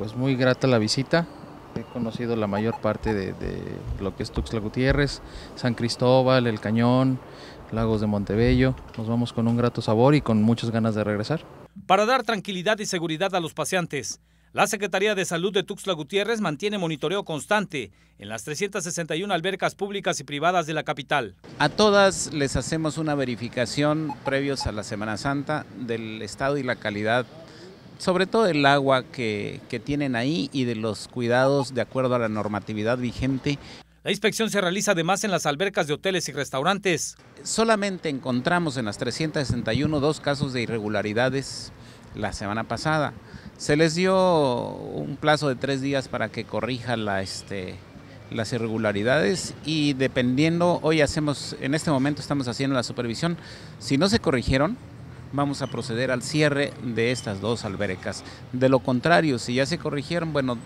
pues muy grata la visita. He conocido la mayor parte de, lo que es Tuxtla Gutiérrez, San Cristóbal, El Cañón, Lagos de Montebello. Nos vamos con un grato sabor y con muchas ganas de regresar. Para dar tranquilidad y seguridad a los paseantes, la Secretaría de Salud de Tuxtla Gutiérrez mantiene monitoreo constante en las 361 albercas públicas y privadas de la capital. A todas les hacemos una verificación previos a la Semana Santa del estado y la calidad sobre todo el agua que, que tienen ahí y de los cuidados de acuerdo a la normatividad vigente. La inspección se realiza además en las albercas de hoteles y restaurantes. Solamente encontramos en las 361 dos casos de irregularidades la semana pasada. Se les dio un plazo de tres días para que corrija la, este, las irregularidades y dependiendo, hoy hacemos, en este momento estamos haciendo la supervisión, si no se corrigieron, vamos a proceder al cierre de estas dos albercas. De lo contrario, si ya se corrigieron, bueno,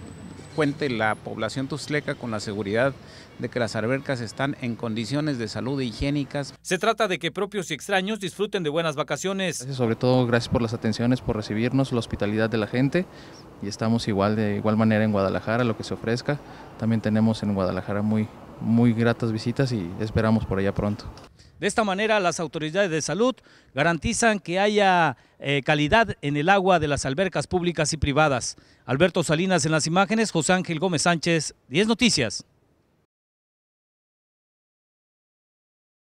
cuente la población tusleca con la seguridad de que las albercas están en condiciones de salud e higiénicas. Se trata de que propios y extraños disfruten de buenas vacaciones. sobre todo, gracias por las atenciones, por recibirnos, la hospitalidad de la gente y estamos igual de igual manera en Guadalajara, lo que se ofrezca. También tenemos en Guadalajara muy, muy gratas visitas y esperamos por allá pronto. De esta manera, las autoridades de salud garantizan que haya eh, calidad en el agua de las albercas públicas y privadas. Alberto Salinas en las imágenes, José Ángel Gómez Sánchez, 10 Noticias.